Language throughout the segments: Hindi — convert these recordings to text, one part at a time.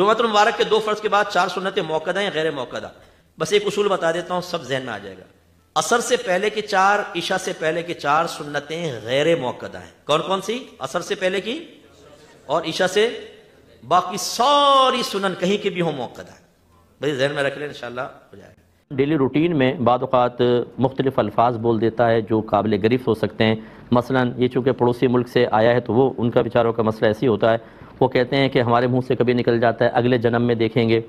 जुमत मुबारक के दो फर्ज के बाद चार सुनतें मौकदा या गैर मौकदा बस एक उसूल बता देता हूँ सब जहन में आ जाएगा असर से पहले की चार ईशा से पहले की चार सुन्नतें गैर मौकदा हैं कौन कौन सी असर से पहले की और ईशा से बाकी सारी सुनन कहीं की भी हो मौकदा भाई जहन में रख लें इंशाल्लाह हो जाएगा डेली रूटीन में बाद मुख्तलिफ अल्फाज बोल देता है जो काबिल गिरफ्त हो सकते हैं मसलन ये चूंकि पड़ोसी मुल्क से आया है तो वो उनका बेचारों का मसला ही होता है वो कहते हैं कि हमारे मुंह से कभी निकल जाता है अगले जन्म में देखेंगे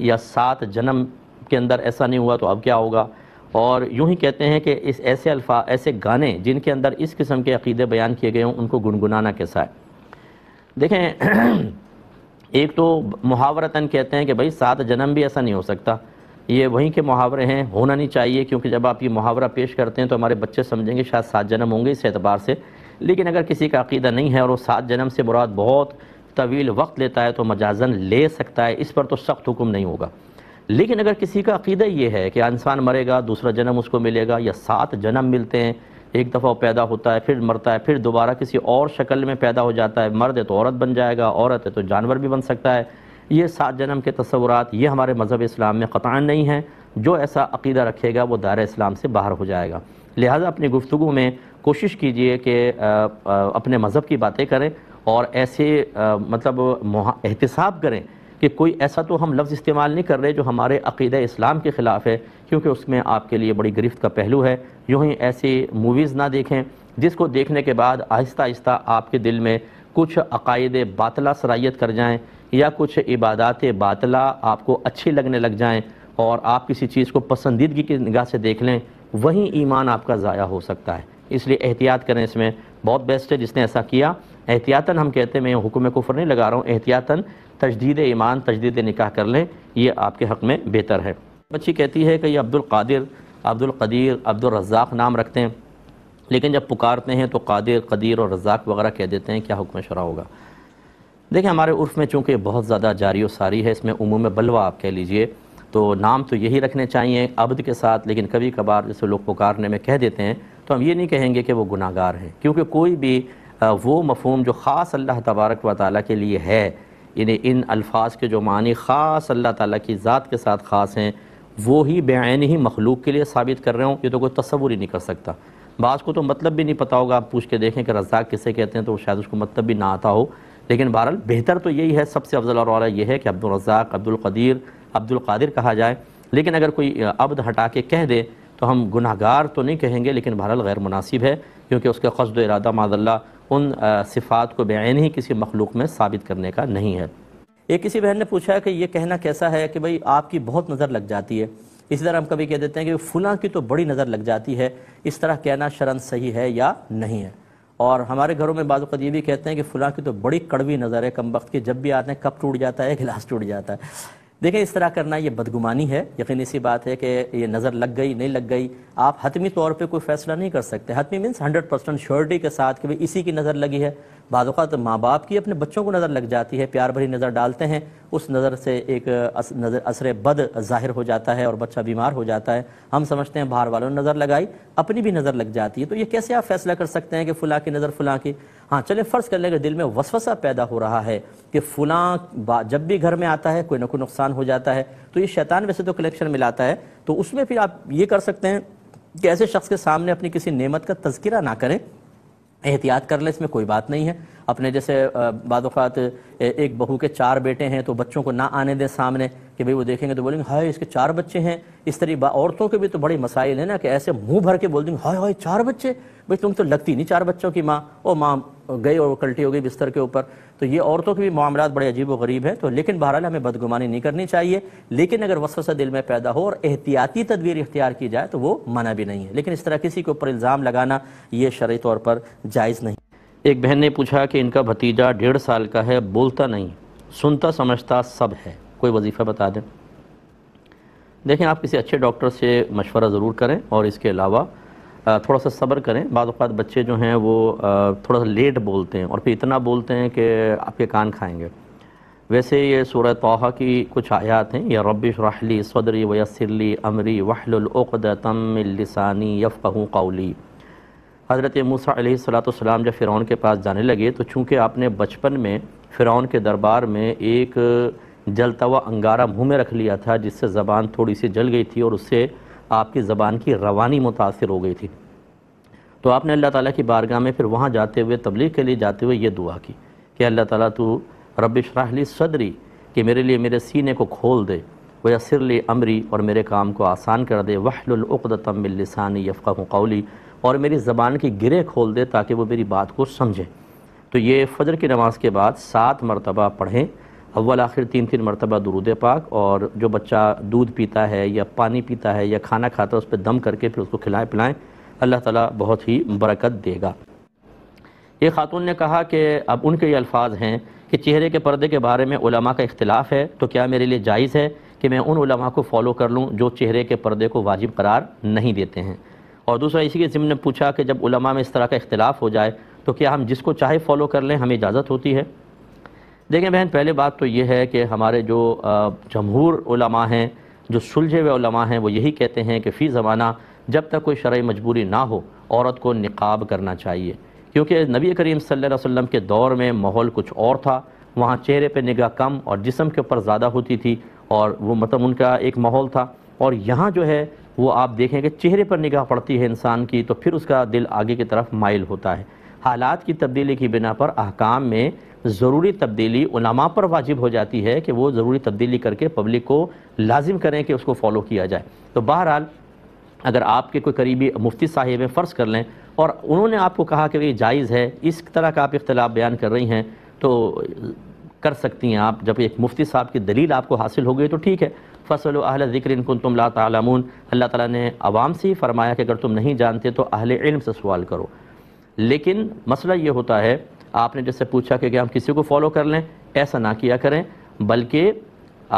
या सात जन्म के अंदर ऐसा नहीं हुआ तो अब क्या होगा और यूं ही कहते हैं कि इस ऐसे अल्फा ऐसे गाने जिनके अंदर इस किस्म के अकीदे बयान किए गए हों उनको गुनगुनाना कैसा है देखें एक तो मुहावरतन कहते हैं कि भाई सात जन्म भी ऐसा नहीं हो सकता ये वहीं के मुहावरे हैं होना नहीं चाहिए क्योंकि जब आप ये मुहावरा पेश करते हैं तो हमारे बच्चे समझेंगे शायद सात जन्म होंगे इस एतबार से लेकिन अगर किसी का अकीदा नहीं है और वो सात जन्म से मुराद बहुत तवील वक्त लेता है तो मजाजन ले सकता है इस पर तो सख्त हुक्म नहीं होगा लेकिन अगर किसी का अकीदा ये है कि इंसान मरेगा दूसरा जन्म उसको मिलेगा या सात जन्म मिलते हैं एक दफ़ा वो पैदा होता है फिर मरता है फिर दोबारा किसी और शक्ल में पैदा हो जाता है मर्द है तो औरत बन जाएगा औरत है तो जानवर भी बन सकता है ये सात जन्म के तस्वुरात ये हमारे मज़हब इस्लाम में कतान नहीं हैं जो ऐसा अकीदा रखेगा वो दायरा इस्लाम से बाहर हो जाएगा लिहाजा अपनी गुफ्तु में कोशिश कीजिए कि अपने मज़हब की बातें करें और ऐसे आ, मतलब एहतसाब करें कि कोई ऐसा तो हम लफ्ज़ इस्तेमाल नहीं कर रहे जो हमारे अक़ीद इस्लाम के ख़िलाफ़ है क्योंकि उसमें आपके लिए बड़ी गिरफ्त का पहलू है यूँ ही ऐसी मूवीज़ ना देखें जिसको देखने के बाद आहिस्ता आहिस्ता आपके दिल में कुछ अकायद बातला सराइत कर जाएँ या कुछ इबादत बातला आपको अच्छी लगने लग जाएँ और आप किसी चीज़ को पसंदीदगी की निगाह से देख लें वहीं ईमान आपका ज़ाया हो सकता है इसलिए एहतियात करें इसमें बहुत बेस्ट है जिसने ऐसा किया एहतियातन हम कहते हैं मैं हुक्म कुफर नहीं लगा रहा हूँ एहतियातन तजदीद ईमान तजदीद निकाह कर लें ये आपके हक़ में बेहतर है बच्ची कहती है कि ये अब्दुल कादिर अब्दुल कदीर अब्दुल रज़ाक नाम रखते हैं लेकिन जब पुकारते हैं तो कादिर कदीर और रज़ाक वगैरह कह देते हैं क्या हुक्म शरा होगा देखिए हमारे उर्फ़ में चूँकि बहुत ज़्यादा जारी व सारी है इसमें में बलवा आप कह लीजिए तो नाम तो यही रखने चाहिए अब्द के साथ लेकिन कभी कभार जैसे लोग पुकारने में कह देते हैं तो हम ये नहीं कहेंगे कि वो गुनागार हैं क्योंकि कोई भी वो मफहम जो ख़ास अल्लाह तबारक व ताली के लिए है इन्हें इन अल्फाज के जो मानी ख़ास अल्लाह ताली की ज़ात के साथ ख़ास हैं वो ही बेन ही मखलूक के लिए साबित कर रहे हूँ ये तो कोई तस्वुर ही नहीं कर सकता बाज़ को तो मतलब भी नहीं पता होगा आप पूछ के देखें कि रज़ाक किसे कहते हैं तो शायद उसको मतलब भी ना आता हो लेकिन बहरहाल बेहतर तो यही है सबसे अफजल और वाला यह है कि अब्दुलरजाक अब्दुल्कदीर अब्दुल्कदिर कहा जाए लेकिन अगर कोई अब्द हटा के कह दे तो हम गुनागार तो नहीं कहेंगे लेकिन बहरहाल गैर मुनासिब है क्योंकि उसका कस्द इरादा माजल्ला उन सिफ़ात को बेन ही किसी मखलूक में साबित करने का नहीं है एक किसी बहन ने पूछा है कि यह कहना कैसा है कि भाई आपकी बहुत नज़र लग जाती है इसी तरह हम कभी कह देते हैं कि फ़लाँ की तो बड़ी नज़र लग जाती है इस तरह कहना शरण सही है या नहीं है और हमारे घरों में बाद ये भी कहते हैं कि फ़लाँ की तो बड़ी कड़वी नज़र है कम वक्त की जब भी आते हैं कप टूट जाता है गिलास टूट जाता है देखें इस तरह करना ये बदगुमानी है यकीन इसी बात है कि ये नज़र लग गई नहीं लग गई आप हतमी तौर पे कोई फैसला नहीं कर सकते हतमी मीन्स हंड्रेड परसेंट श्योरिटी के साथ कि भाई इसी की नज़र लगी है बाद माँ बाप की अपने बच्चों को नज़र लग जाती है प्यार भरी नज़र डालते हैं उस नज़र से एक अस, नज़र असर बद ज़ाहिर हो जाता है और बच्चा बीमार हो जाता है हम समझते हैं बाहर वालों ने नज़र लगाई अपनी भी नज़र लग जाती है तो ये कैसे आप फैसला कर सकते हैं कि फ़लाँ की नज़र फ़लाँ की हाँ चले फ़र्ज़ कर लें कि दिल में वसवसा पैदा हो रहा है कि फ़लाँ जब भी घर में आता है कोई ना कोई नुकसान हो जाता है तो ये शैतान वैसे तो कलेक्शन मिलाता है तो उसमें फिर आप ये कर सकते हैं कि ऐसे शख्स के सामने अपनी किसी नेमत का तस्करा ना करें एहतियात कर लें इसमें कोई बात नहीं है अपने जैसे बाद एक बहू के चार बेटे हैं तो बच्चों को ना आने दें सामने कि भाई वो देखेंगे तो बोलेंगे हाय इसके चार बच्चे हैं इस तरह औरतों के भी तो बड़े मसाइल हैं ना कि ऐसे मुंह भर के बोल देंगे हाय हाय चार बच्चे भाई तुम तो लगती नहीं चार बच्चों की माँ ओ माँ गई और कल्टी हो गई बिस्तर के ऊपर तो ये औरतों के भी मामला बड़े अजीब व गरीब हैं तो लेकिन बहरहाल हमें बदगुमानी नहीं करनी चाहिए लेकिन अगर वसवसा दिल में पैदा हो और एहतियाती तदवीर इख्तियार की जाए तो वो मना भी नहीं है लेकिन इस तरह किसी के ऊपर इल्ज़ाम लगाना ये शरी तौर पर जायज़ नहीं एक बहन ने पूछा कि इनका भतीजा डेढ़ साल का है बोलता नहीं सुनता समझता सब है कोई वजीफ़ा बता दें देखें आप किसी अच्छे डॉक्टर से मशवरा ज़रूर करें और इसके अलावा थोड़ा सा सब्र करें बाद बच्चे जो हैं वो थोड़ा सा लेट बोलते हैं और फिर इतना बोलते हैं कि आपके कान खाएंगे वैसे ये सूर तोहा की कुछ आयात हैं या रबिश रहली सदरी यसरली अमरी वहलतमलसानी यफ़ू कौली हज़रत मूसा सलाम जब फ़िरौन के पास जाने लगे तो चूँकि आपने बचपन में फ़िरौन के दरबार में एक जलता हुआ अंगारा मुँह में रख लिया था जिससे ज़बान थोड़ी सी जल गई थी और उससे आपकी ज़बान की रवानी मुतासर हो गई थी तो आपने अल्लाह ताला की बारगाह में फिर वहाँ जाते हुए तबलीग के लिए जाते हुए ये दुआ की कि अल्लाह ताला तू रब शराहली सदरी कि मेरे लिए मेरे सीने को खोल दे सिरली अमरी और मेरे काम को आसान कर दे वहलतमिलसानी यफ़ा कौली और मेरी ज़बान की गिरे खोल दे ताकि वो मेरी बात को समझें तो ये फ़जर की नमाज़ के बाद सात मरतबा पढ़ें अव्वल आखिर तीन तीन मरतबा दरूद पाक और जो बच्चा दूध पीता है या पानी पीता है या खाना खाता है उस पर दम करके फिर उसको खिलाएं पिलाएं अल्लाह ताला बहुत ही बरकत देगा ये खातून ने कहा कि अब उनके ये अल्फाज हैं कि चेहरे के पर्दे के बारे में उलमा का इख्तलाफ है तो क्या मेरे लिए जायज़ है कि मैं उन उलमा को फॉलो कर लूँ जो चेहरे के पर्दे को वाजिब करार नहीं देते हैं और दूसरा इसी के ने पूछा कि जब उलमा में इस तरह का इख्तलाफ हो जाए तो क्या हम जिसको चाहे फॉलो कर लें हमें इजाज़त होती है देखें बहन पहले बात तो ये है कि हमारे जो जमहूर उलमा हैं जो सुलझे हुए उलमा हैं वो यही कहते हैं कि फ़ी ज़माना जब तक कोई शरा मजबूरी ना हो औरत को निकाब करना चाहिए क्योंकि नबी करीम सल्लल्लाहु अलैहि वसल्लम के दौर में माहौल कुछ और था वहाँ चेहरे पे निगाह कम और जिसम के ऊपर ज़्यादा होती थी और वो मतलब उनका एक माहौल था और यहाँ जो है वो आप देखें कि चेहरे पर निगाह पड़ती है इंसान की तो फिर उसका दिल आगे की तरफ माइल होता है हालात की तब्दीली की बिना पर अहकाम में ज़रूरी तब्दीली उलमा पर वाजिब हो जाती है कि वो ज़रूरी तब्दीली करके पब्लिक को लाजिम करें कि उसको फॉलो किया जाए तो बहरहाल अगर आपके कोई करीबी मुफ्ती साहिब हैं फ़र्ज़ कर लें और उन्होंने आपको कहा कि ये जायज़ है इस तरह का आप इख्तलाफ बयान कर रही हैं तो कर सकती हैं आप जब एक मुफ्ती साहब की दलील आपको हासिल हो गई तो ठीक है फसल अहल ज़िक्र इनकुन तुम ला तमून अल्लाह ताला ने आवाम से ही फरमाया कि अगर तुम नहीं जानते तो अहल इल्म से सवाल करो लेकिन मसला ये होता है आपने जैसे पूछा कि हम किसी को फॉलो कर लें ऐसा ना किया करें बल्कि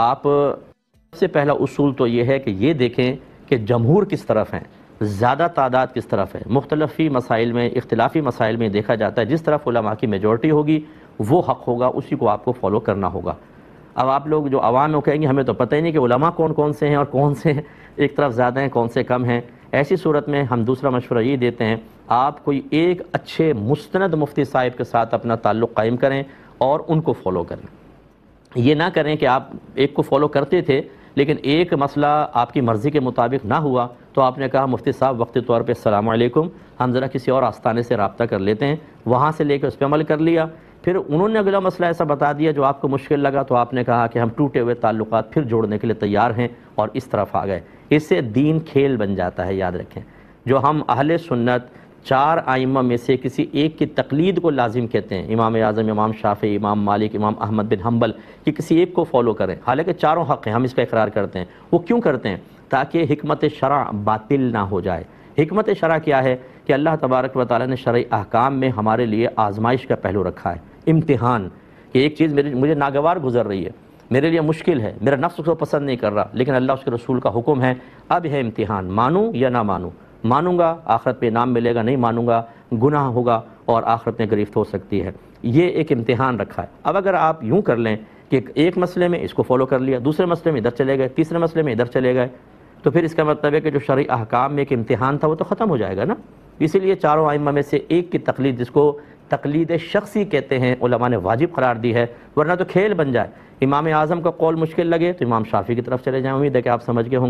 आप सबसे पहला उसूल तो ये है कि ये देखें कि जमहूर किस तरफ हैं ज़्यादा तादाद किस तरफ है मुख्तलफ़ी मसाइल में इख्तलाफी मसाइल में देखा जाता है जिस तरफ उलमा की मेजोरिटी होगी वो हक़ होगा उसी को आपको फॉलो करना होगा अब आप लोग जो आवाम लोग कहेंगे हमें तो पता ही नहीं कि उलमा कौन कौन से हैं और कौन से एक तरफ ज़्यादा हैं कौन से कम हैं ऐसी सूरत में हम दूसरा मशवरा ये देते हैं आप कोई एक अच्छे मुस्ंद मुफ्ती साहिब के साथ अपना ताल्लुक़ कायम करें और उनको फॉलो करें ये ना करें कि आप एक को फॉलो करते थे लेकिन एक मसला आपकी मर्ज़ी के मुताबिक ना हुआ तो आपने कहा मुफ्ती साहब वक्ती तौर पर सलामकुम हम ज़रा किसी और आस्थाने से रबता कर लेते हैं वहाँ से लेकर उस पर अमल कर लिया फिर उन्होंने अगला मसला ऐसा बता दिया जो आपको मुश्किल लगा तो आपने कहा कि हम टूटे हुए ताल्लुक फिर जोड़ने के लिए तैयार हैं और इस तरफ आ गए इससे दीन खेल बन जाता है याद रखें जो हम अहल सुन्नत चार आइमा में से किसी एक की तकलीद को लाजिम कहते हैं इमाम आज़म इमाम शाफी इमाम मालिक इमाम अहमद बिन हम्बल कि किसी एक को फॉलो करें हालांकि चारों हक़ हैं हम इसका इकरार करते हैं वो क्यों करते हैं ताकि हमत शरा बातिल ना हो जाए हमत शरा क्या है कि अल्लाह तबारक व ताली ने शरा अहकाम में हमारे लिए आजमाइश का पहलू रखा है इम्तहान कि एक चीज़ मेरे मुझे नागवार गुजर रही है मेरे लिए मुश्किल है मेरा नफ्स उसको पसंद नहीं कर रहा लेकिन अल्लाह उसके रसूल का हुक्म है अब है इम्तहान मानूँ या ना मानूँ मानूंगा आखरत में नाम मिलेगा नहीं मानूंगा गुनाह होगा और आखरत में गिरफ्त हो सकती है ये एक इम्तहान रखा है अब अगर आप यूँ कर लें कि एक मसले में इसको फॉलो कर लिया दूसरे मसले में इधर चले गए तीसरे मसले में इधर चले गए तो फिर इसका मतलब है कि जो शर्य अहकाम में एक इम्तिहान था वो तो ख़त्म हो जाएगा ना इसीलिए चारों आइमा में से एक की तकलीद जिसको तकलीद शख्सी कहते हैं उलमा ने वाजिब करार दी है वरना तो खेल बन जाए इमाम आज़म का कौल मुश्किल लगे तो इमाम शाफी की तरफ चले जाएँ उम्मीद है कि आप समझ गए होंगे